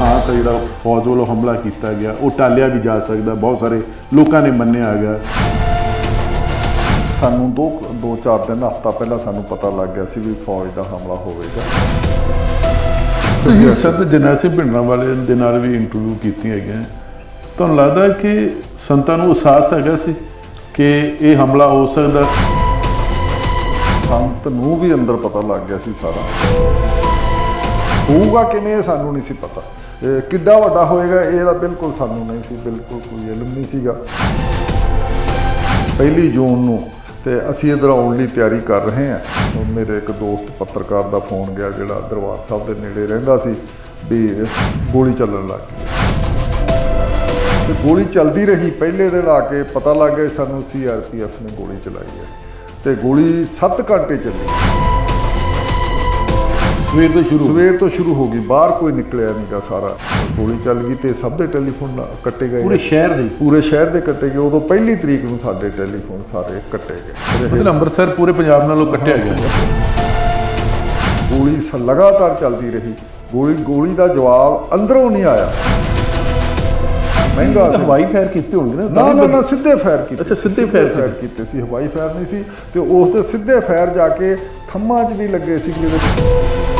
ਥਾਂ ਤੇ ਜਿਹੜਾ ਫੌਜ ਵੱਲੋਂ ਹਮਲਾ ਕੀਤਾ ਗਿਆ ਉਹ ਟਾਲਿਆ ਵੀ ਜਾ ਸਕਦਾ ਬਹੁਤ ਸਾਰੇ ਲੋਕਾਂ ਨੇ ਮੰਨਿਆ ਹੈਗਾ ਸਾਨੂੰ ਦੋ ਦੋ ਚਾਰ ਦਿਨ ਹਫਤਾ ਪਹਿਲਾਂ ਸਾਨੂੰ ਪਤਾ ਲੱਗ ਗਿਆ ਸੀ ਵੀ ਫੌਜ ਦਾ ਹਮਲਾ ਹੋਵੇਗਾ ਤੁਸੀਂ ਸੰਤ ਜਨਰਲ ਸਿੰਘ ਭਿੰਡਰਾਂ ਵਾਲੇ ਦੇ ਨਾਲ ਵੀ ਇੰਟਰਵਿਊ ਕੀਤੀ ਹੈਗਾ ਤੁਹਾਨੂੰ ਲੱਗਦਾ ਹੈ ਕਿ ਸੰਤਾਂ ਨੂੰ ਅਹਿਸਾਸ ਹੈਗਾ ਸੀ ਕਿ ਇਹ ਹਮਲਾ ਹੋ ਸਕਦਾ ਸੰਤ ਨੂੰ ਵੀ ਅੰਦਰ ਪਤਾ ਲੱਗ ਗਿਆ ਸੀ ਸਾਰਾ ਹੋਊਗਾ ਕਿਵੇਂ ਸਾਨੂੰ ਨਹੀਂ ਸੀ ਪਤਾ ਤੇ ਕਿੱਡਾ ਵੱਡਾ ਹੋਏਗਾ ਇਹ ਦਾ ਬਿਲਕੁਲ ਸਾਨੂੰ ਨਹੀਂ ਸੀ ਬਿਲਕੁਲ ਕੋਈ ਇਲਮ ਨਹੀਂ ਸੀਗਾ ਪਹਿਲੀ ਜੂਨ ਨੂੰ ਤੇ ਅਸੀਂ ਇਧਰ ਆਉਣ ਲਈ ਤਿਆਰੀ ਕਰ ਰਹੇ ਹਾਂ ਮੇਰੇ ਇੱਕ ਦੋਸਤ ਪੱਤਰਕਾਰ ਦਾ ਫੋਨ ਗਿਆ ਜਿਹੜਾ ਦਰਬਾਰ ਸਾਹਿਬ ਦੇ ਨੇੜੇ ਰਹਿੰਦਾ ਸੀ ਵੀ ਗੋਲੀ ਚੱਲਣ ਲੱਗ ਗਈ ਤੇ ਗੋਲੀ ਚੱਲਦੀ ਰਹੀ ਪਹਿਲੇ ਦਿਨ ਆ ਕੇ ਪਤਾ ਲੱਗ ਗਿਆ ਸਾਨੂੰ ਸੀਆਰਪੀਐਫ ਨੇ ਗੋਲੀ ਚਲਾਈ ਹੈ ਤੇ ਗੋਲੀ 7 ਘੰਟੇ ਚੱਲੀ ਸਵੇਰ ਤੋਂ ਸ਼ੁਰੂ ਸਵੇਰ ਤੋਂ ਸ਼ੁਰੂ ਹੋ ਗਈ ਬਾਹਰ ਕੋਈ ਨਿਕਲਿਆ ਨਹੀਂਗਾ ਸਾਰਾ ਗੋਲੀ ਚੱਲ ਗਈ ਤੇ ਸਭ ਦੇ ਟੈਲੀਫੋਨ ਕੱਟੇ ਗਏ ਪੂਰੇ ਸ਼ਹਿਰ ਦੇ ਪੂਰੇ ਸ਼ਹਿਰ ਦੇ ਕੱਟੇ ਗਏ ਉਦੋਂ ਪਹਿਲੀ ਤਰੀਕ ਨੂੰ ਸਾਡੇ ਟੈਲੀਫੋਨ ਸਾਰੇ ਕੱਟੇ ਗਏ ਮਤਲਬ ਅੰਮ੍ਰਿਤਸਰ ਪੂਰੇ ਪੰਜਾਬ ਨਾਲੋਂ ਕੱਟਿਆ ਗਿਆ ਗੋਲੀ ਲਗਾਤਾਰ ਚੱਲਦੀ ਰਹੀ ਗੋਲੀ ਗੋਲੀ ਦਾ ਜਵਾਬ ਅੰਦਰੋਂ ਨਹੀਂ ਆਇਆ ਮਹਿੰਗਾ ਹਵਾਈ ਫਾਇਰ ਕੀਤੇ ਹੋਣਗੇ ਨਾ ਨਾ ਨਾ ਸਿੱਧੇ ਫਾਇਰ ਕੀਤੇ ਅੱਛਾ ਸਿੱਧੇ ਫਾਇਰ ਕੀਤੇ ਸੀ ਹਵਾਈ ਫਾਇਰ ਨਹੀਂ ਸੀ ਤੇ ਉਸ ਤੇ ਸਿੱਧੇ ਫਾਇਰ ਜਾ ਕੇ ਥੰਮਾਂ 'ਚ ਵੀ ਲੱਗੇ ਸੀ ਜਿਹਦੇ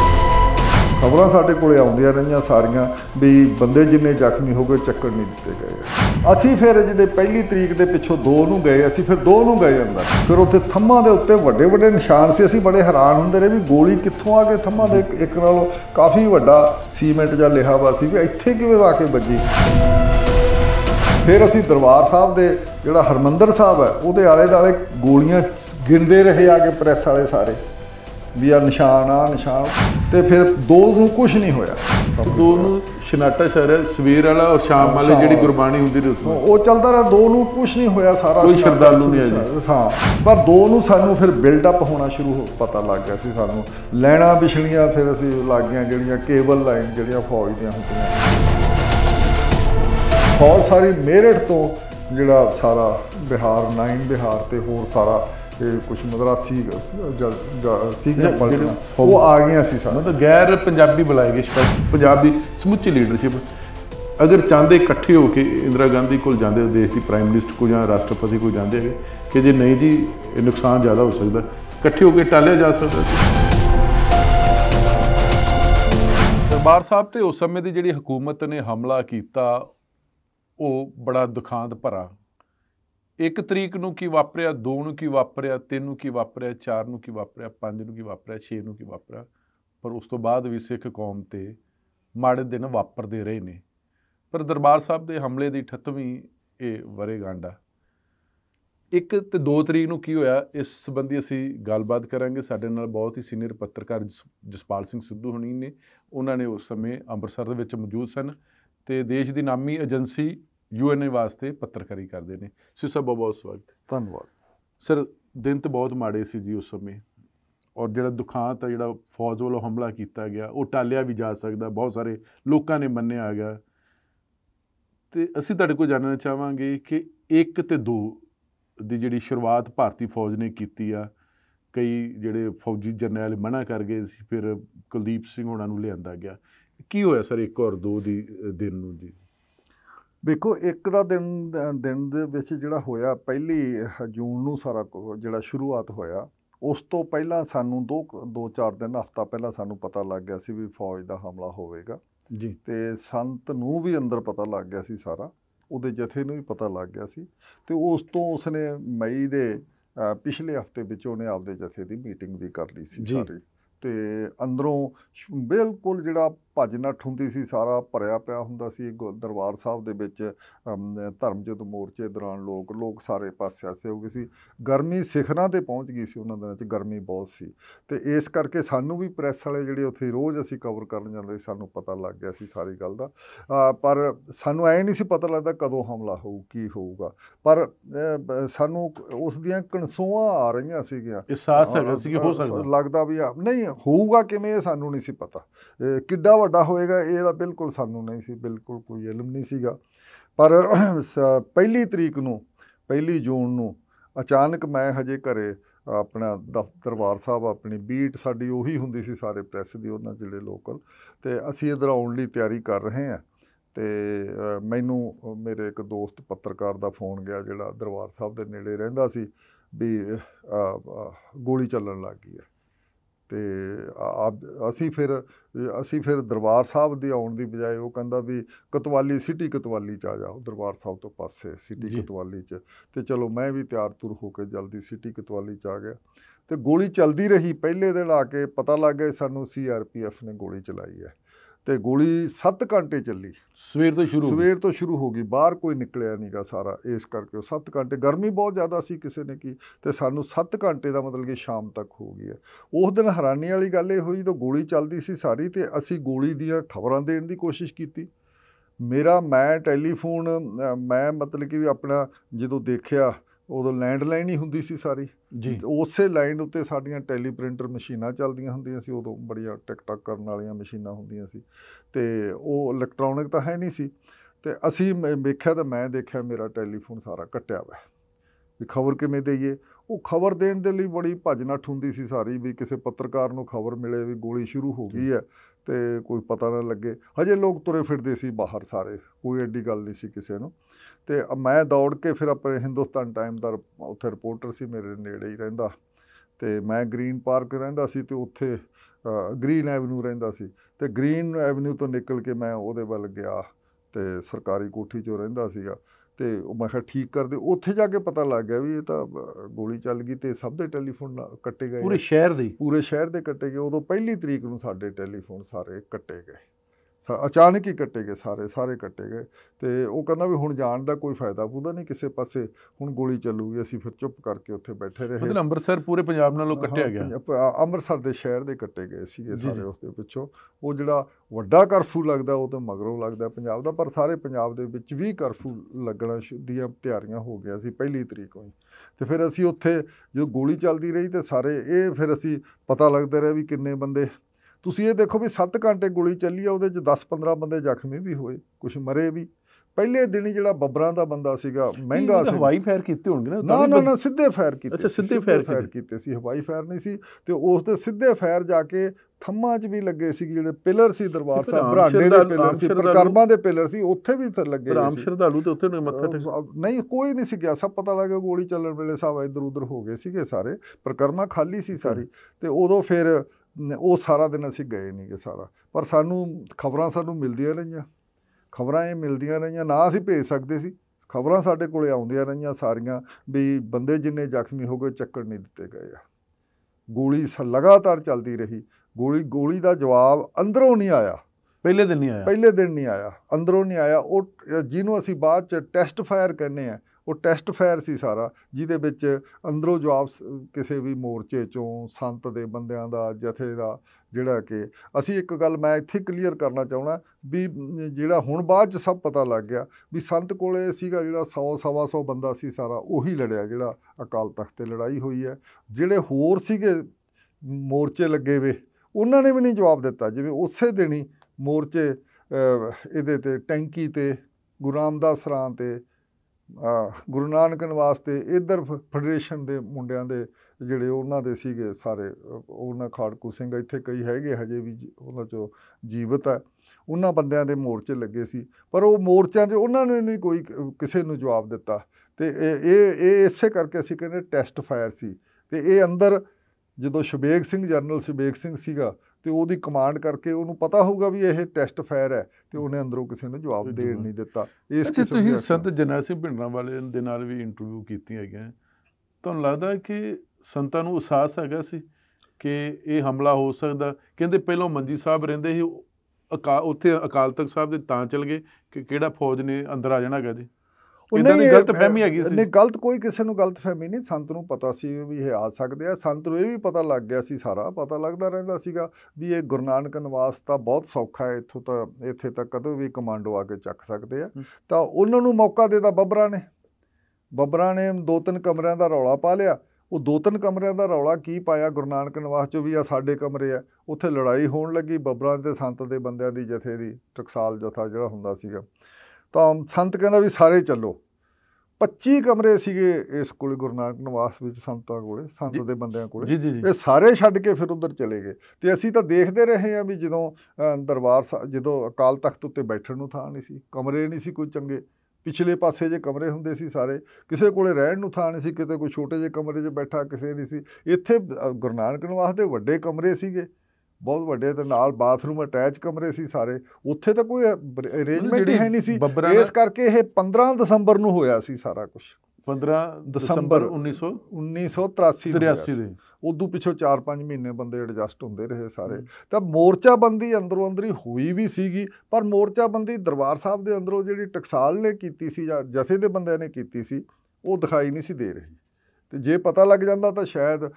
ਖਬਰਾਂ ਸਾਡੇ ਕੋਲੇ ਆਉਂਦੀਆਂ ਰਹੀਆਂ ਸਾਰੀਆਂ ਵੀ ਬੰਦੇ ਜਿੰਨੇ ਜ਼ਖਮੀ ਹੋ ਗਏ ਚੱਕਰ ਨਹੀਂ ਦਿੱਤੇ ਗਏ ਅਸੀਂ ਫਿਰ ਜਿਹਦੇ ਪਹਿਲੀ ਤਰੀਕ ਦੇ ਪਿੱਛੋਂ ਦੋ ਨੂੰ ਗਏ ਅਸੀਂ ਫਿਰ ਦੋ ਨੂੰ ਗਏ ਅੰਦਰ ਫਿਰ ਉੱਥੇ ਥੰਮਾਂ ਦੇ ਉੱਤੇ ਵੱਡੇ ਵੱਡੇ ਨਿਸ਼ਾਨ ਸੀ ਅਸੀਂ ਬੜੇ ਹੈਰਾਨ ਹੁੰਦੇ ਰਹੇ ਵੀ ਗੋਲੀ ਕਿੱਥੋਂ ਆ ਕੇ ਥੰਮਾਂ ਦੇ ਇੱਕ ਨਾਲੋਂ ਕਾਫੀ ਵੱਡਾ ਸੀਮੈਂਟ ਜਾਂ ਲਿਹਾਵਾ ਸੀ ਵੀ ਇੱਥੇ ਕਿਵੇਂ ਆ ਕੇ ਵੱਜੀ ਫਿਰ ਅਸੀਂ ਦਰਬਾਰ ਸਾਹਿਬ ਦੇ ਜਿਹੜਾ ਹਰਮੰਦਰ ਸਾਹਿਬ ਹੈ ਉਹਦੇ ਆਲੇ-ਦਾਲੇ ਗੋਲੀਆਂ ਗਿਣਦੇ ਰਹੇ ਆ ਕੇ ਪ੍ਰੈਸ ਵਾਲੇ ਸਾਰੇ ਵੀ ਆ ਨਿਸ਼ਾਨ ਆ ਨਿਸ਼ਾਨ ਤੇ ਫਿਰ ਦੋ ਨੂੰ ਕੁਝ ਨਹੀਂ ਹੋਇਆ ਦੋ ਨੂੰ ਸ਼ਨਾਟਾ ਸਰ ਸਵੇਰ ਵਾਲਾ ਔਰ ਸ਼ਾਮ ਵਾਲੀ ਜਿਹੜੀ ਗੁਰਬਾਣੀ ਹੁੰਦੀ ਰਹੀ ਉਹ ਚੱਲਦਾ ਰਿਹਾ ਦੋ ਨੂੰ ਕੁਝ ਨਹੀਂ ਹੋਇਆ ਸਾਰਾ ਕੋਈ ਸ਼ਰਧਾਲੂ ਨਹੀਂ ਆਇਆ ਹਾਂ ਪਰ ਦੋ ਨੂੰ ਸਾਨੂੰ ਫਿਰ ਬਿਲਡ ਅਪ ਹੋਣਾ ਸ਼ੁਰੂ ਹੋ ਪਤਾ ਲੱਗ ਗਿਆ ਸੀ ਸਾਨੂੰ ਲੈਣਾ ਬਿਛਲੀਆਂ ਫਿਰ ਅਸੀਂ ਲੱਗ ਗਿਆ ਜਿਹੜੀਆਂ ਕੇਬਲ ਲਾਈਨ ਜਿਹੜੀਆਂ ਫੌਜ ਦੀਆਂ ਹੁੰਦੀਆਂ ਬਹੁਤ ਸਾਰੀ ਮੇਰਠ ਤੋਂ ਜਿਹੜਾ ਸਾਰਾ ਬਿਹਾਰ 9 ਬਿਹਾਰ ਤੇ ਹੋਰ ਸਾਰਾ ਤੇ ਕੁਝ ਮਦਰਾਸੀ ਸੀਗੀਆਂ ਪਲਟਣਾ ਉਹ ਆ ਗਏ ਸੀ ਸਾਡੇ ਮਤਲਬ ਗੈਰ ਪੰਜਾਬੀ ਬੁਲਾਏ ਗਏ ਸਪੈਸ਼ਲ ਪੰਜਾਬੀ ਸਮੁੱਚੀ ਲੀਡਰਸ਼ਿਪ ਅਗਰ ਚਾਹੁੰਦੇ ਇਕੱਠੇ ਹੋ ਕੇ ਇੰਦਰਾ ਗਾਂਧੀ ਕੋਲ ਜਾਂਦੇ ਦੇਸ਼ ਦੀ ਪ੍ਰਾਈਮ ਮਿਨਿਸਟਰ ਕੋਲ ਜਾਂ ਰਾਸ਼ਟਰਪਤੀ ਕੋਲ ਜਾਂਦੇ ਹੈਗੇ ਕਿ ਜੇ ਨਹੀਂ ਜੀ ਇਹ ਨੁਕਸਾਨ ਜ਼ਿਆਦਾ ਹੋ ਸਕਦਾ ਇਕੱਠੇ ਹੋ ਕੇ ਟਾਲਿਆ ਜਾ ਸਕਦਾ ਦਰਬਾਰ ਸਾਹਿਬ ਤੇ ਉਸ ਸਮੇਂ ਦੀ ਜਿਹੜੀ ਹਕੂਮਤ ਨੇ ਹਮਲਾ ਕੀਤਾ ਉਹ ਬੜਾ ਦੁਖਾਂਤ ਭਰਾ ਇੱਕ ਤਰੀਕ ਨੂੰ ਕੀ ਵਾਪਰਿਆ ਦੋ ਨੂੰ ਕੀ ਵਾਪਰਿਆ ਤਿੰਨ ਨੂੰ ਕੀ ਵਾਪਰਿਆ ਚਾਰ ਨੂੰ ਕੀ ਵਾਪਰਿਆ ਪੰਜ ਨੂੰ ਕੀ ਵਾਪਰਿਆ ਛੇ ਨੂੰ ਕੀ ਵਾਪਰਿਆ ਪਰ ਉਸ ਤੋਂ ਬਾਅਦ ਵੀ ਸਿੱਖ ਕੌਮ ਤੇ ਮਾੜੇ ਦਿਨ ਵਾਪਰਦੇ ਰਹੇ ਨੇ ਪਰ ਦਰਬਾਰ ਸਾਹਿਬ ਦੇ ਹਮਲੇ ਦੀ 78ਵੀਂ ਇਹ ਗਾਂਡਾ ਇੱਕ ਤੇ ਦੋ ਤਰੀਕ ਨੂੰ ਕੀ ਹੋਇਆ ਇਸ ਸੰਬੰਧੀ ਅਸੀਂ ਗੱਲਬਾਤ ਕਰਾਂਗੇ ਸਾਡੇ ਨਾਲ ਬਹੁਤ ਹੀ ਸੀਨੀਅਰ ਪੱਤਰਕਾਰ ਜਸਪਾਲ ਸਿੰਘ ਸਿੱਧੂ ਹੁਣੀ ਨੇ ਉਹਨਾਂ ਨੇ ਉਸ ਸਮੇਂ ਅੰਮ੍ਰਿਤਸਰ ਦੇ ਵਿੱਚ ਮੌਜੂਦ ਸਨ ਤੇ ਦੇਸ਼ ਦੀ ਨਾਮੀ ਏਜੰਸੀ ਯੂਐਨਏ ਵਾਸਤੇ ਪੱਤਰਕਾਰੀ ਕਰਦੇ ਨੇ ਸੋ ਸਭ ਬਹੁਤ ਸਵਾਗਤ ਧੰਨਵਾਦ ਸਰ ਦਿਨ ਤੇ ਬਹੁਤ ਮਾੜੇ ਸੀ ਜੀ ਉਸ ਸਮੇਂ ਔਰ ਜਿਹੜਾ ਦੁਖਾਂਤ ਹੈ ਜਿਹੜਾ ਫੌਜ ਵੱਲੋਂ ਹਮਲਾ ਕੀਤਾ ਗਿਆ ਉਹ ਟਾਲਿਆ ਵੀ ਜਾ ਸਕਦਾ ਬਹੁਤ ਸਾਰੇ ਲੋਕਾਂ ਨੇ ਮੰਨਿਆ ਗਿਆ ਤੇ ਅਸੀਂ ਤੁਹਾਡੇ ਕੋਲ ਜਾਣਨਾ ਚਾਹਾਂਗੇ ਕਿ 1 ਤੇ 2 ਦੀ ਜਿਹੜੀ ਸ਼ੁਰੂਆਤ ਭਾਰਤੀ ਫੌਜ ਨੇ ਕੀਤੀ ਆ ਕਈ ਜਿਹੜੇ ਫੌਜੀ ਜਰਨੈਲ ਮਨਾ ਕਰ ਗਏ ਸੀ ਫਿਰ ਕੁਲਦੀਪ ਸਿੰਘ ਹੋਣਾ ਨੂੰ ਲਿਆਂਦਾ ਗਿਆ ਕੀ ਹੋਇਆ ਸਰ 1 ਔਰ 2 ਦੀ ਦਿਨ ਨੂੰ ਜੀ ਵੇਖੋ ਇੱਕ ਦਾ ਦਿਨ ਦਿਨ ਦੇ ਵਿੱਚ ਜਿਹੜਾ ਹੋਇਆ ਪਹਿਲੀ ਜੂਨ ਨੂੰ ਸਾਰਾ ਜਿਹੜਾ ਸ਼ੁਰੂਆਤ ਹੋਇਆ ਉਸ ਤੋਂ ਪਹਿਲਾਂ ਸਾਨੂੰ ਦੋ ਦੋ ਚਾਰ ਦਿਨ ਹਫਤਾ ਪਹਿਲਾਂ ਸਾਨੂੰ ਪਤਾ ਲੱਗ ਗਿਆ ਸੀ ਵੀ ਫੌਜ ਦਾ ਹਮਲਾ ਹੋਵੇਗਾ ਜੀ ਤੇ ਸੰਤ ਨੂੰ ਵੀ ਅੰਦਰ ਪਤਾ ਲੱਗ ਗਿਆ ਸੀ ਸਾਰਾ ਉਹਦੇ ਜਥੇ ਨੂੰ ਵੀ ਪਤਾ ਲੱਗ ਗਿਆ ਸੀ ਤੇ ਉਸ ਤੋਂ ਉਸਨੇ ਮਈ ਦੇ ਪਿਛਲੇ ਹਫਤੇ ਵਿੱਚ ਉਹਨੇ ਆਪਦੇ ਜਥੇ ਦੀ ਮੀਟਿੰਗ ਵੀ ਕਰ ਲਈ ਸੀ ਸਾਰੇ ਤੇ ਅੰਦਰੋਂ ਬਿਲਕੁਲ ਜਿਹੜਾ ਭੱਜ ਨੱਠ ਹੁੰਦੀ ਸੀ ਸਾਰਾ ਭਰਿਆ ਪਿਆ ਹੁੰਦਾ ਸੀ ਦਰਬਾਰ ਸਾਹਿਬ ਦੇ ਵਿੱਚ ਧਰਮ ਜਦ ਮੋਰਚੇ ਦੌਰਾਨ ਲੋਕ ਲੋਕ ਸਾਰੇ ਪਾਸੇ ਆਸੇ ਹੋ ਗਏ ਸੀ ਗਰਮੀ ਸਿਖਰਾਂ ਤੇ ਪਹੁੰਚ ਗਈ ਸੀ ਉਹਨਾਂ ਦਿਨਾਂ 'ਚ ਗਰਮੀ ਬਹੁਤ ਸੀ ਤੇ ਇਸ ਕਰਕੇ ਸਾਨੂੰ ਵੀ ਪ੍ਰੈਸ ਵਾਲੇ ਜਿਹੜੇ ਉੱਥੇ ਰੋਜ਼ ਅਸੀਂ ਕਵਰ ਕਰਨ ਜਾਂਦੇ ਸਾਨੂੰ ਪਤਾ ਲੱਗ ਗਿਆ ਸੀ ਸਾਰੀ ਗੱਲ ਦਾ ਪਰ ਸਾਨੂੰ ਐ ਨਹੀਂ ਸੀ ਪਤਾ ਲੱਗਦਾ ਕਦੋਂ ਹਮਲਾ ਹੋਊ ਕੀ ਹੋਊਗਾ ਪਰ ਸਾਨੂੰ ਉਸ ਦੀਆਂ ਕਣਸੋਆਂ ਆ ਰਹੀਆਂ ਸੀਗੀਆਂ ਅਹਿਸਾਸ ਹੈਗਾ ਸੀ ਕਿ ਹੋ ਸਕਦਾ ਲੱਗਦਾ ਵੀ ਨਹੀਂ ਹੋਊਗਾ ਕਿਵੇਂ ਸਾਨੂੰ ਨਹੀਂ ਸੀ ਪਤਾ ਕਿੱਡਾ ਵੱਡਾ ਹੋਏਗਾ ਦਾ ਬਿਲਕੁਲ ਸਾਨੂੰ ਨਹੀਂ ਸੀ ਬਿਲਕੁਲ ਕੋਈ ਇਲਮ ਨਹੀਂ ਸੀਗਾ ਪਰ ਪਹਿਲੀ ਤਰੀਕ ਨੂੰ ਪਹਿਲੀ ਜੂਨ ਨੂੰ ਅਚਾਨਕ ਮੈਂ ਹਜੇ ਘਰੇ ਆਪਣਾ ਦਫਤਰਵਾਰ ਸਾਹਿਬ ਆਪਣੀ ਬੀਟ ਸਾਡੀ ਉਹੀ ਹੁੰਦੀ ਸੀ ਸਾਰੇ ਪ੍ਰੈਸ ਦੀ ਉਹਨਾਂ ਜਿਹੜੇ ਲੋਕਲ ਤੇ ਅਸੀਂ ਇਧਰ ਆਉਣ ਲਈ ਤਿਆਰੀ ਕਰ ਰਹੇ ਹਾਂ ਤੇ ਮੈਨੂੰ ਮੇਰੇ ਇੱਕ ਦੋਸਤ ਪੱਤਰਕਾਰ ਦਾ ਫੋਨ ਗਿਆ ਜਿਹੜਾ ਦਰਬਾਰ ਸਾਹਿਬ ਦੇ ਨੇੜੇ ਰਹਿੰਦਾ ਸੀ ਵੀ ਗੋਲੀ ਚੱਲਣ ਲੱਗ ਗਈ ਹੈ ਤੇ ਅਸੀਂ ਫਿਰ ਅਸੀਂ ਫਿਰ ਦਰਬਾਰ ਸਾਹਿਬ ਦੇ ਆਉਣ ਦੀ ਬਜਾਏ ਉਹ ਕਹਿੰਦਾ ਵੀ ਕਤਵਾਲੀ ਸਿਟੀ ਕਤਵਾਲੀ ਚ ਆ ਜਾਓ ਦਰਬਾਰ ਸਾਹਿਬ ਤੋਂ ਪਾਸੇ ਸਿਟੀ ਕਤਵਾਲੀ ਚ ਤੇ ਚਲੋ ਮੈਂ ਵੀ ਤਿਆਰ ਤੁਰ ਹੋ ਕੇ ਜਲਦੀ ਸਿਟੀ ਕਤਵਾਲੀ ਚ ਆ ਗਿਆ ਤੇ ਗੋਲੀ ਚਲਦੀ ਰਹੀ ਪਹਿਲੇ ਦਿਨ ਆ ਕੇ ਪਤਾ ਲੱਗ ਗਿਆ ਸਾਨੂੰ ਸੀਆਰਪੀਐਫ ਨੇ ਗੋਲੀ ਚਲਾਈ ਹੈ ਤੇ ਗੋਲੀ 7 ਘੰਟੇ ਚੱਲੀ ਸਵੇਰ ਤੋਂ ਸ਼ੁਰੂ ਸਵੇਰ ਤੋਂ ਸ਼ੁਰੂ ਹੋ ਗਈ ਬਾਹਰ ਕੋਈ ਨਿਕਲਿਆ ਨਹੀਂਗਾ ਸਾਰਾ ਇਸ ਕਰਕੇ 7 ਘੰਟੇ ਗਰਮੀ ਬਹੁਤ ਜ਼ਿਆਦਾ ਸੀ ਕਿਸੇ ਨੇ ਕੀ ਤੇ ਸਾਨੂੰ 7 ਘੰਟੇ ਦਾ ਮਤਲਬ ਕਿ ਸ਼ਾਮ ਤੱਕ ਹੋ ਗਈ ਹੈ ਉਸ ਦਿਨ ਹੈਰਾਨੀ ਵਾਲੀ ਗੱਲ ਇਹ ਹੋਈ ਜਦੋਂ ਗੋਲੀ ਚੱਲਦੀ ਸੀ ਸਾਰੀ ਤੇ ਅਸੀਂ ਗੋਲੀ ਦੀਆਂ ਖਬਰਾਂ ਦੇਣ ਦੀ ਕੋਸ਼ਿਸ਼ ਕੀਤੀ ਮੇਰਾ ਮੈਂ ਟੈਲੀਫੋਨ ਮੈਂ ਮਤਲਬ ਕਿ ਆਪਣਾ ਜਦੋਂ ਦੇਖਿਆ ਉਦੋਂ ਲੈਂਡਲਾਈਨ ਹੀ ਹੁੰਦੀ ਸੀ ਸਾਰੀ ਜੀ ਉਸੇ ਲਾਈਨ ਉੱਤੇ ਸਾਡੀਆਂ ਟੈਲੀਪ੍ਰਿੰਟਰ ਮਸ਼ੀਨਾਂ ਚੱਲਦੀਆਂ ਹੁੰਦੀਆਂ ਸੀ ਉਦੋਂ ਬੜੀਆਂ ਟਿਕ ਟਕ ਕਰਨ ਵਾਲੀਆਂ ਮਸ਼ੀਨਾਂ ਹੁੰਦੀਆਂ ਸੀ ਤੇ ਉਹ ਇਲੈਕਟ੍ਰੋਨਿਕ ਤਾਂ ਹੈ ਨਹੀਂ ਸੀ ਤੇ ਅਸੀਂ ਵੇਖਿਆ ਤਾਂ ਮੈਂ ਦੇਖਿਆ ਮੇਰਾ ਟੈਲੀਫੋਨ ਸਾਰਾ ਕੱਟਿਆ ਹੋਇਆ ਵੀ ਖਬਰ ਕਿਵੇਂ ਦਈਏ ਉਹ ਖਬਰ ਦੇਣ ਦੇ ਲਈ ਬੜੀ ਭੱਜ ਨੱਠ ਹੁੰਦੀ ਸੀ ਸਾਰੀ ਵੀ ਕਿਸੇ ਪੱਤਰਕਾਰ ਨੂੰ ਖਬਰ ਮਿਲੇ ਵੀ ਗੋਲੀ ਸ਼ੁਰੂ ਹੋ ਗਈ ਹੈ ਤੇ ਕੋਈ ਪਤਾ ਨਾ ਲੱਗੇ ਹਜੇ ਲੋਕ ਤੁਰੇ ਫਿਰਦੇ ਸੀ ਬਾਹਰ ਸਾਰੇ ਕੋਈ ਐਡੀ ਗੱਲ ਨਹੀਂ ਸੀ ਕਿਸੇ ਨੂੰ ਤੇ ਮੈਂ ਦੌੜ ਕੇ ਫਿਰ ਆਪਣੇ ਹਿੰਦੁਸਤਾਨ ਟਾਈਮ ਦਾ ਉੱਥੇ ਰਿਪੋਰਟਰ ਸੀ ਮੇਰੇ ਨੇੜੇ ਹੀ ਰਹਿੰਦਾ ਤੇ ਮੈਂ ਗ੍ਰੀਨ ਪਾਰਕ ਰਹਿੰਦਾ ਸੀ ਤੇ ਉੱਥੇ ਗ੍ਰੀਨ ਐਵਨਿਊ ਰਹਿੰਦਾ ਸੀ ਤੇ ਗ੍ਰੀਨ ਐਵਨਿਊ ਤੋਂ ਨਿਕਲ ਕੇ ਮੈਂ ਉਹਦੇ ਵੱਲ ਗਿਆ ਤੇ ਸਰਕਾਰੀ ਕੋਠੀ 'ਚੋਂ ਰਹਿੰਦਾ ਸੀਗਾ ਤੇ ਉਹ ਮੈਂ ਕਿਹਾ ਠੀਕ ਕਰ ਦੇ ਉੱਥੇ ਜਾ ਕੇ ਪਤਾ ਲੱਗ ਗਿਆ ਵੀ ਇਹ ਤਾਂ ਗੋਲੀ ਚੱਲ ਗਈ ਤੇ ਸਭ ਦੇ ਟੈਲੀਫੋਨ ਕੱਟੇ ਗਏ ਪੂਰੇ ਸ਼ਹਿਰ ਦੇ ਪੂਰੇ ਸ਼ਹਿਰ ਦੇ ਕੱਟੇ ਗਏ ਉਦੋਂ ਪਹਿਲੀ ਤਰੀਕ ਨੂੰ ਸਾਡੇ ਟੈਲੀਫੋਨ ਸਾਰੇ ਕੱਟੇ ਗਏ ਅਚਾਨਕ ਹੀ ਕੱਟੇ ਗਏ ਸਾਰੇ ਸਾਰੇ ਕੱਟੇ ਗਏ ਤੇ ਉਹ ਕਹਿੰਦਾ ਵੀ ਹੁਣ ਜਾਣ ਦਾ ਕੋਈ ਫਾਇਦਾ ਪੂਦਾ ਨਹੀਂ ਕਿਸੇ ਪਾਸੇ ਹੁਣ ਗੋਲੀ ਚੱਲੂਗੀ ਅਸੀਂ ਫਿਰ ਚੁੱਪ ਕਰਕੇ ਉੱਥੇ ਬੈਠੇ ਰਹੇ ਮਤਲਬ ਅੰਮ੍ਰਿਤਸਰ ਪੂਰੇ ਪੰਜਾਬ ਨਾਲੋਂ ਕੱਟਿਆ ਗਿਆ ਅੰਮ੍ਰਿਤਸਰ ਦੇ ਸ਼ਹਿਰ ਦੇ ਕੱਟੇ ਗਏ ਸੀਗੇ ਸਾਰੇ ਉਸ ਦੇ ਪਿੱਛੋਂ ਉਹ ਜਿਹੜਾ ਵੱਡਾ ਕਰਫੂ ਲੱਗਦਾ ਉਹ ਤਾਂ ਮਗਰੋਂ ਲੱਗਦਾ ਪੰਜਾਬ ਦਾ ਪਰ ਸਾਰੇ ਪੰਜਾਬ ਦੇ ਵਿੱਚ ਵੀ ਕਰਫੂ ਲੱਗਣਾ ਦੀਆਂ ਤਿਆਰੀਆਂ ਹੋ ਗਿਆ ਸੀ ਪਹਿਲੀ ਤਰੀਕ ਨੂੰ ਤੇ ਫਿਰ ਅਸੀਂ ਉੱਥੇ ਜਦੋਂ ਗੋਲੀ ਚੱਲਦੀ ਰਹੀ ਤੇ ਸਾਰੇ ਇਹ ਫਿਰ ਅਸੀਂ ਪਤਾ ਲੱਗਦੇ ਰਹੇ ਵੀ ਕਿੰਨੇ ਬੰਦੇ ਤੁਸੀਂ ਇਹ ਦੇਖੋ ਵੀ 7 ਘੰਟੇ ਗੋਲੀ ਚੱਲੀ ਆ ਉਹਦੇ 'ਚ 10-15 ਬੰਦੇ ਜ਼ਖਮੀ ਵੀ ਹੋਏ ਕੁਝ ਮਰੇ ਵੀ ਪਹਿਲੇ ਦਿਨ ਹੀ ਜਿਹੜਾ ਬੱਬਰਾਂ ਦਾ ਬੰਦਾ ਸੀਗਾ ਮਹਿੰਗਾ ਸੀ ਹਵਾਈ ਫਾਇਰ ਕੀਤੇ ਹੋਣਗੇ ਨਾ ਨਾ ਨਾ ਨਾ ਸਿੱਧੇ ਫਾਇਰ ਕੀਤੇ ਅੱਛਾ ਸਿੱਧੇ ਫਾਇਰ ਕੀਤੇ ਸੀ ਹਵਾਈ ਫਾਇਰ ਨਹੀਂ ਸੀ ਤੇ ਉਸ ਦੇ ਸਿੱਧੇ ਫਾਇਰ ਜਾ ਕੇ ਥੰਮਾਂ 'ਚ ਵੀ ਲੱਗੇ ਸੀ ਜਿਹੜੇ ਪਿਲਰ ਸੀ ਦਰਬਾਰ ਸਾਹਿਬ ਬਰਾਡੇ ਦੇ ਪਿਲਰ ਸੀ ਪ੍ਰਕਰਮਾਂ ਦੇ ਪਿਲਰ ਸੀ ਉੱਥੇ ਵੀ ਥਰ ਲੱਗੇ ਰਾਮ ਸ਼ਰਧਾਲੂ ਤੇ ਉੱਥੇ ਨੇ ਮੱਥਾ ਟੇਕ ਨਹੀਂ ਕੋਈ ਨਹੀਂ ਸੀ ਗਿਆ ਸਭ ਪਤਾ ਲੱਗਿਆ ਗੋਲੀ ਚੱਲਣ ਵੇਲੇ ਸਭ ਇਧਰ ਉਧਰ ਹੋ ਗਏ ਸੀਗੇ ਸਾਰੇ ਪ੍ਰਕਰਮਾਂ ਖਾਲੀ ਸੀ ਸਾਰੀ ਤੇ ਉਦੋਂ ਫਿਰ ਉਹ ਸਾਰਾ ਦਿਨ ਅਸੀਂ ਗਏ ਨਹੀਂਗੇ ਸਾਰਾ ਪਰ ਸਾਨੂੰ ਖਬਰਾਂ ਸਾਨੂੰ ਮਿਲਦੀਆਂ ਰਹੀਆਂ ਖਬਰਾਂ ਇਹ ਮਿਲਦੀਆਂ ਰਹੀਆਂ ਨਾ ਅਸੀਂ ਭੇਜ ਸਕਦੇ ਸੀ ਖਬਰਾਂ ਸਾਡੇ ਕੋਲੇ ਆਉਂਦੀਆਂ ਰਹੀਆਂ ਸਾਰੀਆਂ ਵੀ ਬੰਦੇ ਜਿੰਨੇ ਜ਼ਖਮੀ ਹੋ ਗਏ ਚੱਕਰ ਨਹੀਂ ਦਿੱਤੇ ਗਏ ਆ ਗੋਲੀ ਲਗਾਤਾਰ ਚੱਲਦੀ ਰਹੀ ਗੋਲੀ ਗੋਲੀ ਦਾ ਜਵਾਬ ਅੰਦਰੋਂ ਨਹੀਂ ਆਇਆ ਪਹਿਲੇ ਦਿਨ ਨਹੀਂ ਆਇਆ ਪਹਿਲੇ ਦਿਨ ਨਹੀਂ ਆਇਆ ਅੰਦਰੋਂ ਨਹੀਂ ਆਇਆ ਉਹ ਜਿਹਨੂੰ ਅਸੀਂ ਬਾਅਦ ਚ ਟੈਸਟ ਫਾਇਰ ਕਹਿੰਦੇ ਆ ਉਹ ਟੈਸਟ ਫਾਇਰ ਸੀ ਸਾਰਾ ਜਿਹਦੇ ਵਿੱਚ ਅੰਦਰੋਂ ਜਵਾਬ ਕਿਸੇ ਵੀ ਮੋਰਚੇ ਚੋਂ ਸੰਤ ਦੇ ਬੰਦਿਆਂ ਦਾ ਜਥੇ ਦਾ ਜਿਹੜਾ ਕਿ ਅਸੀਂ ਇੱਕ ਗੱਲ ਮੈਂ ਇੱਥੇ ਕਲੀਅਰ ਕਰਨਾ ਚਾਹਣਾ ਵੀ ਜਿਹੜਾ ਹੁਣ ਬਾਅਦ ਚ ਸਭ ਪਤਾ ਲੱਗ ਗਿਆ ਵੀ ਸੰਤ ਕੋਲੇ ਸੀਗਾ ਜਿਹੜਾ 100 ਸਵਾ 100 ਬੰਦਾ ਸੀ ਸਾਰਾ ਉਹੀ ਲੜਿਆ ਜਿਹੜਾ ਅਕਾਲ ਤਖਤ ਤੇ ਲੜਾਈ ਹੋਈ ਹੈ ਜਿਹੜੇ ਹੋਰ ਸੀਗੇ ਮੋਰਚੇ ਲੱਗੇ ਵੇ ਉਹਨਾਂ ਨੇ ਵੀ ਨਹੀਂ ਜਵਾਬ ਦਿੱਤਾ ਜਿਵੇਂ ਉਸੇ ਦਿਨ ਹੀ ਮੋਰਚੇ ਇਹਦੇ ਤੇ ਟੈਂਕੀ ਤੇ ਗੁਰਾਮਦਾਸ ਸਰਾਂ ਤੇ ਗੁਰੂ ਨਾਨਕ ਵਾਸਤੇ ਇਧਰ ਫੈਡਰੇਸ਼ਨ ਦੇ ਮੁੰਡਿਆਂ ਦੇ ਜਿਹੜੇ ਉਹਨਾਂ ਦੇ ਸੀਗੇ ਸਾਰੇ ਉਹਨਾਂ ਖਾੜਕੂ ਸਿੰਘ ਇੱਥੇ ਕਈ ਹੈਗੇ ਹਜੇ ਵੀ ਉਹਨਾਂ ਚੋਂ ਜੀਵਤ ਹੈ ਉਹਨਾਂ ਬੰਦਿਆਂ ਦੇ ਮੋਰਚੇ ਲੱਗੇ ਸੀ ਪਰ ਉਹ ਮੋਰਚਿਆਂ 'ਚ ਉਹਨਾਂ ਨੇ ਨਹੀਂ ਕੋਈ ਕਿਸੇ ਨੂੰ ਜਵਾਬ ਦਿੱਤਾ ਤੇ ਇਹ ਇਹ ਇਸੇ ਕਰਕੇ ਅਸੀਂ ਕਹਿੰਦੇ ਟੈਸਟ ਫਾਇਰ ਸੀ ਤੇ ਇਹ ਅੰਦਰ ਜਦੋਂ ਸ਼ਬੇਗ ਸਿੰਘ ਜਨਰਲ ਸ਼ਬੇਗ ਸਿੰਘ ਸੀਗਾ ਤੇ ਉਹਦੀ ਕਮਾਂਡ ਕਰਕੇ ਉਹਨੂੰ ਪਤਾ ਹੋਊਗਾ ਵੀ ਇਹ ਟੈਸਟ ਫਾਇਰ ਹੈ ਤੇ ਉਹਨੇ ਅੰਦਰੋਂ ਕਿਸੇ ਨੂੰ ਜਵਾਬ ਦੇਣ ਨਹੀਂ ਦਿੱਤਾ ਇਸ ਅੱਛਾ ਤੁਸੀਂ ਸੰਤ ਜਨਰਲ ਸਿੰਘ ਭਿੰਡਰਾਂ ਵਾਲੇ ਦੇ ਨਾਲ ਵੀ ਇੰਟਰਵਿਊ ਕੀਤੀ ਹੈਗੀਆਂ ਤੁਹਾਨੂੰ ਲੱਗਦਾ ਕਿ ਸੰਤਾਂ ਨੂੰ ਅਹਿਸਾਸ ਹੈਗਾ ਸੀ ਕਿ ਇਹ ਹਮਲਾ ਹੋ ਸਕਦਾ ਕਹਿੰਦੇ ਪਹਿਲਾਂ ਮੰਜੀ ਸਾਹਿਬ ਰਹਿੰਦੇ ਸੀ ਉੱਥੇ ਅਕਾਲ ਤਖਤ ਸਾਹਿਬ ਦੇ ਤਾਂ ਚਲ ਗਏ ਕਿ ਕਿਹੜਾ ਫੌਜ ਨੇ ਅੰਦਰ ਆ ਜਾਣਾ ਹੈਗਾ ਜੀ ਉਹਨੇ ਦੀ ਗਲਤ ਫਹਿਮੀ ਹੈਗੀ ਸੀ ਨਹੀਂ ਗਲਤ ਕੋਈ ਕਿਸੇ ਨੂੰ ਗਲਤ ਫਹਿਮੀ ਨਹੀਂ ਸੰਤ ਨੂੰ ਪਤਾ ਸੀ ਵੀ ਇਹ ਆ ਸਕਦੇ ਆ ਸੰਤ ਨੂੰ ਇਹ ਵੀ ਪਤਾ ਲੱਗ ਗਿਆ ਸੀ ਸਾਰਾ ਪਤਾ ਲੱਗਦਾ ਰਹਿੰਦਾ ਸੀਗਾ ਵੀ ਇਹ ਗੁਰੂ ਨਾਨਕ ਨਿਵਾਸ ਤਾਂ ਬਹੁਤ ਸੌਖਾ ਹੈ ਇੱਥੋਂ ਤਾਂ ਇੱਥੇ ਤੱਕ ਕਦੋਂ ਵੀ ਕਮਾਂਡੋ ਆ ਕੇ ਚੱਕ ਸਕਦੇ ਆ ਤਾਂ ਉਹਨਾਂ ਨੂੰ ਮੌਕਾ ਦੇਦਾ ਬੱਬਰਾ ਨੇ ਬੱਬਰਾ ਨੇ ਦੋ ਤਿੰਨ ਕਮਰਿਆਂ ਦਾ ਰੌਲਾ ਪਾ ਲਿਆ ਉਹ ਦੋ ਤਿੰਨ ਕਮਰਿਆਂ ਦਾ ਰੌਲਾ ਕੀ ਪਾਇਆ ਗੁਰੂ ਨਾਨਕ ਨਿਵਾਸ ਚੋਂ ਵੀ ਆ ਸਾਡੇ ਕਮਰੇ ਆ ਉੱਥੇ ਲੜਾਈ ਹੋਣ ਲੱਗੀ ਬੱਬਰਾਂ ਤੇ ਸੰਤ ਦੇ ਬੰਦਿਆਂ ਦੀ ਜਥੇ ਦੀ ਟਕਸਾਲ ਜਥਾ ਜਿਹੜਾ ਹੁੰਦਾ ਸੀਗਾ ਤਾਂ ਸੰਤ ਕਹਿੰਦਾ ਵੀ ਸਾਰੇ ਚੱਲੋ 25 ਕਮਰੇ ਸੀਗੇ ਇਸ ਕੋਲੇ ਗੁਰੂ ਨਾਨਕ ਨਿਵਾਸ ਵਿੱਚ ਸੰਤਾਂ ਕੋਲੇ ਸੰਤ ਦੇ ਬੰਦਿਆਂ ਕੋਲੇ ਇਹ ਸਾਰੇ ਛੱਡ ਕੇ ਫਿਰ ਉਧਰ ਚਲੇ ਗਏ ਤੇ ਅਸੀਂ ਤਾਂ ਦੇਖਦੇ ਰਹੇ ਆ ਵੀ ਜਦੋਂ ਦਰਬਾਰ ਜਦੋਂ ਅਕਾਲ ਤਖਤ ਉੱਤੇ ਬੈਠਣ ਨੂੰ ਥਾਂ ਨਹੀਂ ਸੀ ਕਮਰੇ ਨਹੀਂ ਸੀ ਕੋਈ ਚੰਗੇ ਪਿਛਲੇ ਪਾਸੇ ਜੇ ਕਮਰੇ ਹੁੰਦੇ ਸੀ ਸਾਰੇ ਕਿਸੇ ਕੋਲੇ ਰਹਿਣ ਨੂੰ ਥਾਂ ਨਹੀਂ ਸੀ ਕਿਤੇ ਕੋਈ ਛੋਟੇ ਜਿਹੇ ਕਮਰੇ 'ਚ ਬੈਠਾ ਕਿਸੇ ਨਹੀਂ ਸੀ ਇੱਥੇ ਗੁਰੂ ਨਾਨਕ ਨਿਵਾਸ ਦੇ ਵੱਡੇ ਕਮਰੇ ਸੀਗੇ ਬਹੁਤ ਵੱਡੇ ਤੇ ਨਾਲ ਬਾਥਰੂਮ ਅਟੈਚ ਕਮਰੇ ਸੀ ਸਾਰੇ ਉੱਥੇ ਤਾਂ ਕੋਈ ਅਰੇਂਜਮੈਂਟ ਹੀ ਨਹੀਂ ਸੀ ਇਸ ਕਰਕੇ ਇਹ 15 ਦਸੰਬਰ ਨੂੰ ਹੋਇਆ ਸੀ ਸਾਰਾ ਕੁਝ 15 ਦਸੰਬਰ 1900 1983 83 ਦੇ ਉਦੋਂ ਪਿੱਛੋਂ 4-5 ਮਹੀਨੇ ਬੰਦੇ ਐਡਜਸਟ ਹੁੰਦੇ ਰਹੇ ਸਾਰੇ ਤਾਂ ਮੋਰਚਾ ਬੰਦੀ ਅੰਦਰੋਂ ਅੰਦਰੀ ਹੋਈ ਵੀ ਸੀਗੀ ਪਰ ਮੋਰਚਾ ਬੰਦੀ ਦਰਬਾਰ ਸਾਹਿਬ ਦੇ ਅੰਦਰੋਂ ਜਿਹੜੀ ਟਕਸਾਲ ਨੇ ਕੀਤੀ ਸੀ ਜਾਂ ਜਥੇ ਦੇ ਬੰਦਿਆਂ ਨੇ ਕੀਤੀ ਸੀ ਉਹ ਦਿਖਾਈ ਨਹੀਂ ਸੀ ਦੇ ਰਹੀ ਤੇ ਜੇ ਪਤਾ ਲੱਗ ਜਾਂਦਾ ਤਾਂ ਸ਼ਾਇਦ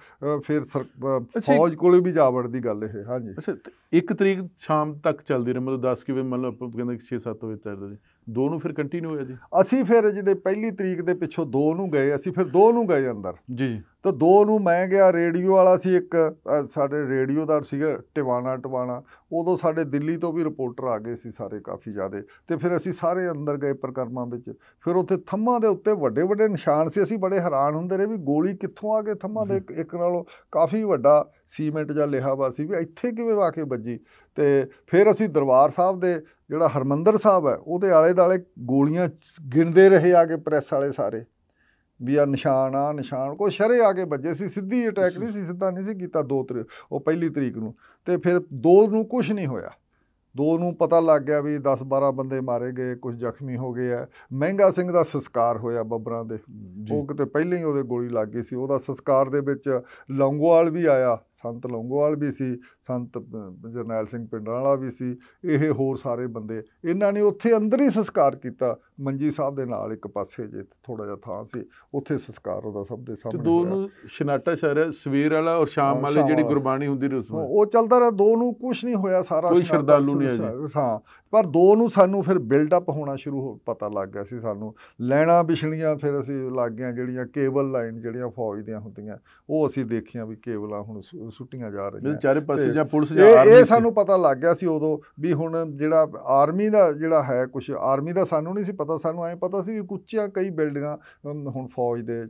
ਫਿਰ ਫੌਜ ਕੋਲੇ ਵੀ ਜਾ ਵੜਦੀ ਗੱਲ ਇਹ ਹਾਂਜੀ ਅੱਛਾ ਇੱਕ ਤਰੀਕ ਸ਼ਾਮ ਤੱਕ ਚੱਲਦੀ ਰਹੀ ਮਤਲਬ 10 ਕਿ ਮਤਲਬ ਕਹਿੰਦੇ 6-7 ਵਜੇ ਚੱਲਦੀ ਦੋ ਨੂੰ ਫਿਰ ਕੰਟੀਨਿਊ ਹੋਇਆ ਜੀ ਅਸੀਂ ਫਿਰ ਜਿਹਦੇ ਪਹਿਲੀ ਤਰੀਕ ਦੇ ਪਿੱਛੋਂ ਦੋ ਨੂੰ ਗਏ ਅਸੀਂ ਫਿਰ ਦੋ ਨੂੰ ਗਏ ਅੰਦਰ ਜੀ ਤਾਂ ਦੋ ਨੂੰ ਮੈਂ ਗਿਆ ਰੇਡੀਓ ਵਾਲਾ ਸੀ ਇੱਕ ਸਾਡੇ ਰੇਡੀਓ ਦਾ ਸੀਗਾ ਟਿਵਾਣਾ ਟਵਾਣਾ ਉਦੋਂ ਸਾਡੇ ਦਿੱਲੀ ਤੋਂ ਵੀ ਰਿਪੋਰਟਰ ਆ ਗਏ ਸੀ ਸਾਰੇ ਕਾਫੀ ਜ਼ਿਆਦੇ ਤੇ ਫਿਰ ਅਸੀਂ ਸਾਰੇ ਅੰਦਰ ਗਏ ਪ੍ਰਕਰਮਾਂ ਵਿੱਚ ਫਿਰ ਉੱਥੇ ਥੰਮਾਂ ਦੇ ਉੱਤੇ ਵੱਡੇ ਵੱਡੇ ਨਿਸ਼ਾਨ ਸੀ ਅਸੀਂ ਬੜੇ ਹੈਰਾਨ ਹੁੰਦੇ ਰਹੇ ਵੀ ਗੋਲੀ ਕਿੱਥੋਂ ਆ ਕੇ ਥੰਮਾਂ ਦੇ ਇੱਕ ਨਾਲੋਂ ਕਾਫੀ ਵੱਡਾ ਸੀਮੈਂਟ ਜਾਂ ਲਿਹਾਵਾ ਸੀ ਵੀ ਇੱਥੇ ਕਿਵੇਂ ਆ ਕੇ ਵੱਜੀ ਤੇ ਫਿਰ ਅਸੀਂ ਦਰਬਾਰ ਸਾਹਿਬ ਦੇ ਜਿਹੜਾ ਹਰਮੰਦਰ ਸਾਹਿਬ ਹੈ ਉਹਦੇ ਆਲੇ ਦਾਲੇ ਗੋਲੀਆਂ ਗਿਣਦੇ ਰਹੇ ਆ ਕੇ ਪ੍ਰੈਸ ਵਾਲੇ ਸਾਰੇ ਵੀ ਆ ਨਿਸ਼ਾਨ ਆ ਨਿਸ਼ਾਨ ਕੋ ਸ਼ਰੇ ਆ ਕੇ ਵੱਜੇ ਸੀ ਸਿੱਧੀ ਅਟੈਕ ਨਹੀਂ ਸੀ ਸਿੱਧਾ ਨਹੀਂ ਸੀ ਕੀਤਾ ਦੋ ਤਰੀਕ ਉਹ ਪਹਿਲੀ ਤਰੀਕ ਨੂੰ ਤੇ ਫਿਰ ਦੋ ਨੂੰ ਕੁਝ ਨਹੀਂ ਹੋਇਆ ਦੋ ਨੂੰ ਪਤਾ ਲੱਗ ਗਿਆ ਵੀ 10 12 ਬੰਦੇ ਮਾਰੇ ਗਏ ਕੁਝ ਜ਼ਖਮੀ ਹੋ ਗਏ ਆ ਮਹਿੰਗਾ ਸਿੰਘ ਦਾ ਸੰਸਕਾਰ ਹੋਇਆ ਬੱਬਰਾਂ ਦੇ ਉਹ ਕਿਤੇ ਪਹਿਲਾਂ ਹੀ ਉਹਦੇ ਗੋਲੀ ਲੱਗ ਗਈ ਸੀ ਉਹਦਾ ਸੰਸਕਾਰ ਦੇ ਵਿੱਚ ਲੌਂਗੋਵਾਲ ਵੀ ਆਇਆ ਸੰਤ ਲੌਂਗੋਵਾਲ ਵੀ ਸੀ ਸੰਤ ਜਰਨੈਲ ਸਿੰਘ ਪਿੰਡਾਂ ਵਾਲਾ ਵੀ ਸੀ ਇਹ ਹੋਰ ਸਾਰੇ ਬੰਦੇ ਇਹਨਾਂ ਨੇ ਉੱਥੇ ਅੰਦਰ ਹੀ ਸੰਸਕਾਰ ਕੀਤਾ ਮੰਜੀ ਸਾਹਿਬ ਦੇ ਨਾਲ ਇੱਕ ਪਾਸੇ ਜੇ ਥੋੜਾ ਜਿਹਾ ਥਾਂ ਸੀ ਉੱਥੇ ਸੰਸਕਾਰ ਉਹਦਾ ਸਭ ਦੇ ਸਾਹਮਣੇ ਤੇ ਦੋ ਨੂੰ ਸ਼ਨਾਟਾ ਸ਼ਹਿਰ ਸਵੇਰ ਵਾਲਾ ਔਰ ਸ਼ਾਮ ਵਾਲੇ ਜਿਹੜੀ ਗੁਰਬਾਣੀ ਹੁੰਦੀ ਰਸਮ ਉਹ ਚੱਲਦਾ ਰਿਹਾ ਦੋ ਨੂੰ ਕੁਝ ਨਹੀਂ ਹੋਇਆ ਸਾਰਾ ਕੋਈ ਸ਼ਰਧਾਲੂ ਨਹੀਂ ਆਇਆ ਹਾਂ ਪਰ ਦੋ ਨੂੰ ਸਾਨੂੰ ਫਿਰ ਬਿਲਡ ਅਪ ਹੋਣਾ ਸ਼ੁਰੂ ਹੋ ਪਤਾ ਲੱਗ ਗਿਆ ਸੀ ਸਾਨੂੰ ਲੈਣਾ ਬਿਛਣੀਆਂ ਫਿਰ ਅਸੀਂ ਲੱਗ ਗਏ ਜਿਹੜੀਆਂ ਕੇਬਲ ਲਾਈਨ ਜਿਹੜੀਆਂ ਫੌਜ ਦੀਆਂ ਹੁੰਦੀਆਂ ਉਹ ਅਸੀਂ ਦੇਖੀਆਂ ਵੀ ਕੇਬਲਾਂ ਹੁਣ ਸੁੱਟੀਆਂ ਜਾ ਰਹੀਆਂ ਨੇ ਚਾਰੇ ਪਾਸੇ ਜਾਂ ਪੁਲਿਸ ਜਾਂ ਆਰਮੀ ਇਹ ਸਾਨੂੰ ਪਤਾ ਲੱਗ ਗਿਆ ਸੀ ਉਦੋਂ ਵੀ ਹੁਣ ਜਿਹੜਾ ਆਰਮੀ ਦਾ ਜਿਹੜਾ ਹੈ ਕੁਝ ਆਰਮੀ ਦਾ ਸਾਨੂੰ ਨਹੀਂ ਸੀ ਪਤਾ ਸਾਨੂੰ ਐ ਪਤਾ ਸੀ ਕਿ ਕੁੱਚੀਆਂ ਕਈ ਬਿਲਡਿੰਗਾਂ ਹੁਣ ਫੌਜ ਦੇ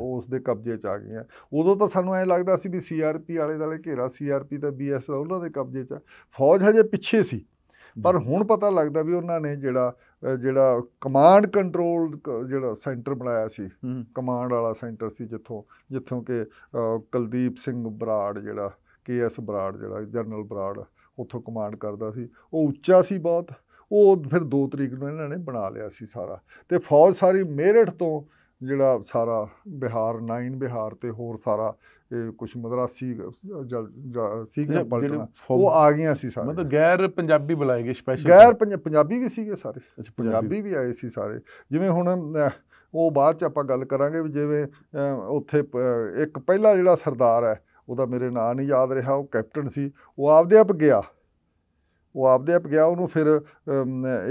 ਉਸ ਦੇ ਕਬਜ਼ੇ ਚ ਆ ਗਈਆਂ ਉਦੋਂ ਤਾਂ ਸਾਨੂੰ ਐ ਲੱਗਦਾ ਸੀ ਵੀ ਸੀਆਰਪੀ ਵਾਲੇ ਦਾਲੇ ਘੇਰਾ ਸੀਆਰਪੀ ਤਾਂ ਬੀਐਸ ਉਹਨਾਂ ਦੇ ਕਬਜ਼ੇ ਚ ਫੌਜ ਹਜੇ ਪਿੱਛੇ ਸੀ ਪਰ ਹੁਣ ਪਤਾ ਲੱਗਦਾ ਵੀ ਉਹਨਾਂ ਨੇ ਜਿਹੜਾ ਜਿਹੜਾ ਕਮਾਂਡ ਕੰਟਰੋਲ ਜਿਹੜਾ ਸੈਂਟਰ ਬਣਾਇਆ ਸੀ ਕਮਾਂਡ ਵਾਲਾ ਸੈਂਟਰ ਸੀ ਜਿੱਥੋਂ ਜਿੱਥੋਂ ਕਿ ਕੁਲਦੀਪ ਸਿੰਘ ਬਰਾੜ ਜਿਹੜਾ ਕੇਐਸ ਬਰਾੜ ਜਿਹੜਾ ਜਨਰਲ ਬਰਾੜ ਉੱਥੋਂ ਕਮਾਂਡ ਕਰਦਾ ਸੀ ਉਹ ਉੱਚਾ ਸੀ ਬਹੁਤ ਉਹ ਫਿਰ 2 ਤਰੀਕ ਨੂੰ ਇਹਨਾਂ ਨੇ ਬਣਾ ਲਿਆ ਸੀ ਸਾਰਾ ਤੇ ਫੌਜ ਸਾਰੀ ਮੇਰਠ ਤੋਂ ਜਿਹੜਾ ਸਾਰਾ ਬਿਹਾਰ 9 ਬਿਹਾਰ ਤੇ ਹੋਰ ਸਾਰਾ ਇਹ ਕੁਝ ਮਦਰਾਸੀ ਸੀਖ ਪਲਟਣਾ ਉਹ ਆ ਗਏ ਸੀ ਸਾਰੇ ਮਤਲਬ ਗੈਰ ਪੰਜਾਬੀ ਬੁਲਾਏ ਗਏ ਸਪੈਸ਼ਲ ਗੈਰ ਪੰਜਾਬੀ ਵੀ ਸੀਗੇ ਸਾਰੇ ਪੰਜਾਬੀ ਵੀ ਆਏ ਸੀ ਸਾਰੇ ਜਿਵੇਂ ਹੁਣ ਉਹ ਬਾਅਦ ਚ ਆਪਾਂ ਗੱਲ ਕਰਾਂਗੇ ਵੀ ਜਿਵੇਂ ਉੱਥੇ ਇੱਕ ਪਹਿਲਾ ਜਿਹੜਾ ਸਰਦਾਰ ਹੈ ਉਹਦਾ ਮੇਰੇ ਨਾਂ ਨਹੀਂ ਯਾਦ ਰਿਹਾ ਉਹ ਕੈਪਟਨ ਸੀ ਉਹ ਆਪਦੇ ਆਪ ਗਿਆ ਉਹ ਆਪਦੇ ਆਪ ਗਿਆ ਉਹਨੂੰ ਫਿਰ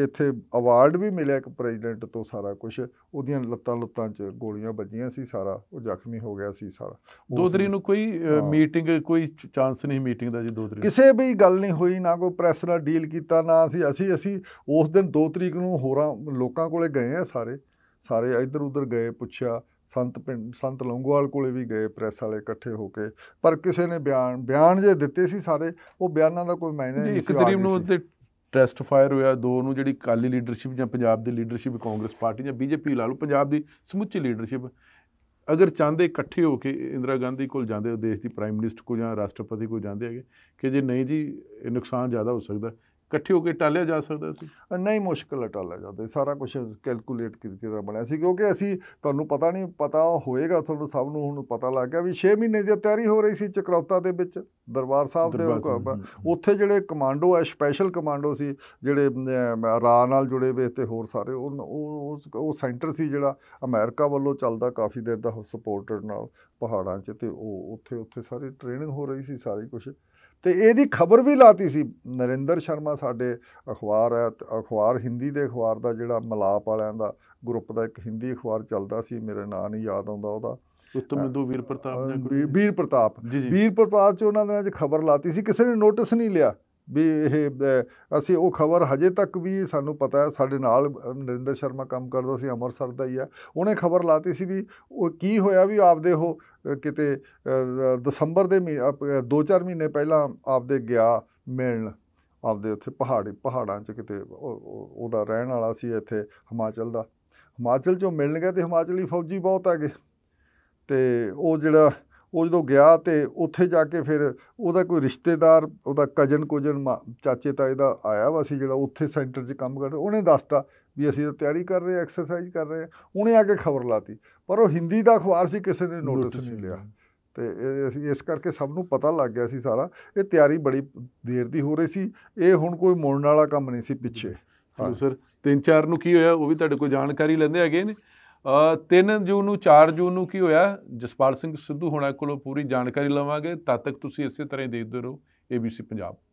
ਇੱਥੇ ਅਵਾਰਡ ਵੀ ਮਿਲਿਆ ਇੱਕ ਪ੍ਰੈਜ਼ੀਡੈਂਟ ਤੋਂ ਸਾਰਾ ਕੁਝ ਉਹਦੀਆਂ ਲੱਤਾਂ ਲੁੱਤਾਂ 'ਚ ਗੋਲੀਆਂ ਵੱਜੀਆਂ ਸੀ ਸਾਰਾ ਉਹ ਜ਼ਖਮੀ ਹੋ ਗਿਆ ਸੀ ਸਾਰਾ ਦੋਦਰੀ ਨੂੰ ਕੋਈ ਮੀਟਿੰਗ ਕੋਈ ਚਾਂਸ ਨਹੀਂ ਮੀਟਿੰਗ ਦਾ ਜੀ ਦੋਦਰੀ ਕਿਸੇ ਵੀ ਗੱਲ ਨਹੀਂ ਹੋਈ ਨਾ ਕੋਈ ਪ੍ਰੈਸ ਨਾਲ ਡੀਲ ਕੀਤਾ ਨਾ ਅਸੀਂ ਅਸੀਂ ਅਸੀਂ ਉਸ ਦਿਨ 2 ਤਰੀਕ ਨੂੰ ਹੋਰਾਂ ਲੋਕਾਂ ਕੋਲੇ ਗਏ ਆ ਸਾਰੇ ਸਾਰੇ ਇੱਧਰ ਉੱਧਰ ਗਏ ਪੁੱਛਿਆ ਸੰਤ ਪਿੰਡ ਸੰਤ ਲੰਗੋਵਾਲ ਕੋਲੇ ਵੀ ਗਏ ਪ੍ਰੈਸ ਵਾਲੇ ਇਕੱਠੇ ਹੋ ਕੇ ਪਰ ਕਿਸੇ ਨੇ ਬਿਆਨ ਬਿਆਨ ਜੇ ਦਿੱਤੇ ਸੀ ਸਾਰੇ ਉਹ ਬਿਆਨਾਂ ਦਾ ਕੋਈ ਮਾਇਨਾ ਨਹੀਂ ਸੀ ਇੱਕ ਤਰੀਕ ਨੂੰ ਤੇ ਟੈਸਟ ਫਾਇਰ ਹੋਇਆ ਦੋ ਨੂੰ ਜਿਹੜੀ ਕਾਲੀ ਲੀਡਰਸ਼ਿਪ ਜਾਂ ਪੰਜਾਬ ਦੀ ਲੀਡਰਸ਼ਿਪ ਕਾਂਗਰਸ ਪਾਰਟੀ ਜਾਂ ਬੀਜੇਪੀ ਲਾ ਲਓ ਪੰਜਾਬ ਦੀ ਸਮੁੱਚੀ ਲੀਡਰਸ਼ਿਪ ਅਗਰ ਚਾਹੁੰਦੇ ਇਕੱਠੇ ਹੋ ਕੇ ਇੰਦਰਾ ਗਾਂਧੀ ਕੋਲ ਜਾਂਦੇ ਦੇਸ਼ ਦੀ ਪ੍ਰਾਈਮ ਮਿਨਿਸਟਰ ਕੋਲ ਜਾਂ ਰਾਸ਼ਟਰਪਤੀ ਕੋਲ ਜਾਂਦੇ ਹੈਗੇ ਕਿ ਜੇ ਨਹੀਂ ਜੀ ਨੁਕਸਾਨ ਜ਼ਿਆਦਾ ਹੋ ਸਕਦਾ ਇਕੱਠੇ ਹੋ ਕੇ ਟਾਲਿਆ ਜਾ ਸਕਦਾ ਸੀ ਨਹੀਂ ਮੁਸ਼ਕਲ ਟਾਲਿਆ ਜਾਂਦਾ ਸਾਰਾ ਕੁਝ ਕੈਲਕੂਲੇਟ ਕਰਕੇ ਦਾ ਬਣਿਆ ਸੀ ਕਿਉਂਕਿ ਅਸੀਂ ਤੁਹਾਨੂੰ ਪਤਾ ਨਹੀਂ ਪਤਾ ਹੋਏਗਾ ਤੁਹਾਨੂੰ ਸਭ ਨੂੰ ਹੁਣ ਪਤਾ ਲੱਗ ਗਿਆ ਵੀ 6 ਮਹੀਨੇ ਦੀ ਤਿਆਰੀ ਹੋ ਰਹੀ ਸੀ ਚਕਰੌਤਾ ਦੇ ਵਿੱਚ ਦਰਬਾਰ ਸਾਹਿਬ ਦੇ ਉੱਥੇ ਜਿਹੜੇ ਕਮਾਂਡੋ ਹੈ ਸਪੈਸ਼ਲ ਕਮਾਂਡੋ ਸੀ ਜਿਹੜੇ ਰਾ ਨਾਲ ਜੁੜੇ ਵੇ ਤੇ ਹੋਰ ਸਾਰੇ ਉਹ ਉਹ ਸੈਂਟਰ ਸੀ ਜਿਹੜਾ ਅਮਰੀਕਾ ਵੱਲੋਂ ਚੱਲਦਾ ਕਾਫੀ ਦੇਰ ਦਾ ਸਪੋਰਟਡ ਨਾਲ ਪਹਾੜਾਂ 'ਚ ਤੇ ਉਹ ਉੱਥੇ ਉੱਥੇ ਸਾਰੀ ਟ੍ਰੇਨਿੰਗ ਹੋ ਰਹੀ ਸੀ ਸਾਰੀ ਕੁਝ ਤੇ ਇਹਦੀ ਖਬਰ ਵੀ ਲਾਤੀ ਸੀ ਨਰਿੰਦਰ ਸ਼ਰਮਾ ਸਾਡੇ ਅਖਬਾਰ ਹੈ ਅਖਬਾਰ ਹਿੰਦੀ ਦੇ ਅਖਬਾਰ ਦਾ ਜਿਹੜਾ ਮਲਾਪ ਵਾਲਿਆਂ ਦਾ ਗਰੁੱਪ ਦਾ ਇੱਕ ਹਿੰਦੀ ਅਖਬਾਰ ਚੱਲਦਾ ਸੀ ਮੇਰੇ ਨਾਂ ਨਹੀਂ ਯਾਦ ਆਉਂਦਾ ਉਹਦਾ ਉਤਮਿੰਦੂ ਵੀਰ ਪ੍ਰਤਾਪ ਜੀ ਵੀਰ ਪ੍ਰਤਾਪ ਵੀਰ ਪ੍ਰਤਾਪ ਚ ਉਹਨਾਂ ਦੇ ਨਾਲ ਖਬਰ ਲਾਤੀ ਸੀ ਕਿਸੇ ਨੇ ਨੋਟਿਸ ਨਹੀਂ ਲਿਆ ਵੀ ਇਹ ਅਸੀਂ ਉਹ ਖਬਰ ਹਜੇ ਤੱਕ ਵੀ ਸਾਨੂੰ ਪਤਾ ਹੈ ਸਾਡੇ ਨਾਲ ਨਰਿੰਦਰ ਸ਼ਰਮਾ ਕੰਮ ਕਰਦਾ ਸੀ ਅੰਮ੍ਰਿਤਸਰ ਦਾ ਹੀ ਹੈ ਉਹਨੇ ਖਬਰ ਲਾਤੀ ਸੀ ਵੀ ਉਹ ਕੀ ਹੋਇਆ ਵੀ ਆਪਦੇ ਉਹ ਕਿਤੇ ਦਸੰਬਰ ਦੇ 2-4 ਮਹੀਨੇ ਪਹਿਲਾਂ ਆਪਦੇ ਗਿਆ ਮਿਲਣ ਆਪਦੇ ਉੱਥੇ ਪਹਾੜੀ ਪਹਾੜਾਂ 'ਚ ਕਿਤੇ ਉਹਦਾ ਰਹਿਣ ਵਾਲਾ ਸੀ ਇੱਥੇ ਹਿਮਾਚਲ ਦਾ ਹਿਮਾਚਲ 'ਚੋਂ ਮਿਲਣ ਗਿਆ ਤੇ ਹਿਮਾਚਲੀ ਫੌਜੀ ਬਹੁਤ ਆ ਗਏ ਤੇ ਉਹ ਜਿਹੜਾ ਉਹ ਜਦੋਂ ਗਿਆ ਤੇ ਉੱਥੇ ਜਾ ਕੇ ਫਿਰ ਉਹਦਾ ਕੋਈ ਰਿਸ਼ਤੇਦਾਰ ਉਹਦਾ ਕਜਨ ਕੁਜਨ ਚਾਚੇ ਤਾਏ ਦਾ ਆਇਆ ਵਾ ਸੀ ਜਿਹੜਾ ਉੱਥੇ ਸੈਂਟਰ 'ਚ ਕੰਮ ਕਰਦਾ ਉਹਨੇ ਦੱਸਤਾ ਵੀ ਅਸੀਂ ਤਾਂ ਤਿਆਰੀ ਕਰ ਰਹੇ ਐਕਸਰਸਾਈਜ਼ ਕਰ ਰਹੇ ਉਹਨੇ ਆ ਕੇ ਖਬਰ ਲਾਤੀ ਪਰ ਉਹ ਹਿੰਦੀ ਦਾ ਅਖਬਾਰ ਸੀ ਕਿਸੇ ਨੇ ਨੋਟਿਸ ਨਹੀਂ ਲਿਆ ਤੇ ਅਸੀਂ ਇਸ ਕਰਕੇ ਸਭ ਨੂੰ ਪਤਾ ਲੱਗ ਗਿਆ ਸੀ ਸਾਰਾ ਇਹ ਤਿਆਰੀ ਬੜੀ ਦੇਰ ਦੀ ਹੋ ਰਹੀ ਸੀ ਇਹ ਹੁਣ ਕੋਈ ਮੋੜਨ ਵਾਲਾ ਕੰਮ ਨਹੀਂ ਸੀ ਪਿੱਛੇ ਸਰ 3-4 ਨੂੰ ਕੀ ਹੋਇਆ ਉਹ ਵੀ ਤੁਹਾਡੇ ਕੋਲ ਜਾਣਕਾਰੀ ਲੈਂਦੇ ਹੈਗੇ ਨੇ 3 ਜੂਨ ਨੂੰ 4 ਜੂਨ ਨੂੰ ਕੀ ਹੋਇਆ ਜਸਪਾਲ ਸਿੰਘ ਸਿੱਧੂ ਹੋਣਾ ਕੋਲੋਂ ਪੂਰੀ ਜਾਣਕਾਰੀ ਲਵਾਂਗੇ ਤਦ ਤੱਕ ਤੁਸੀਂ ਇਸੇ ਤਰ੍ਹਾਂ ਹੀ ਦੇਖਦੇ ਰਹੋ ABC ਪੰਜਾਬ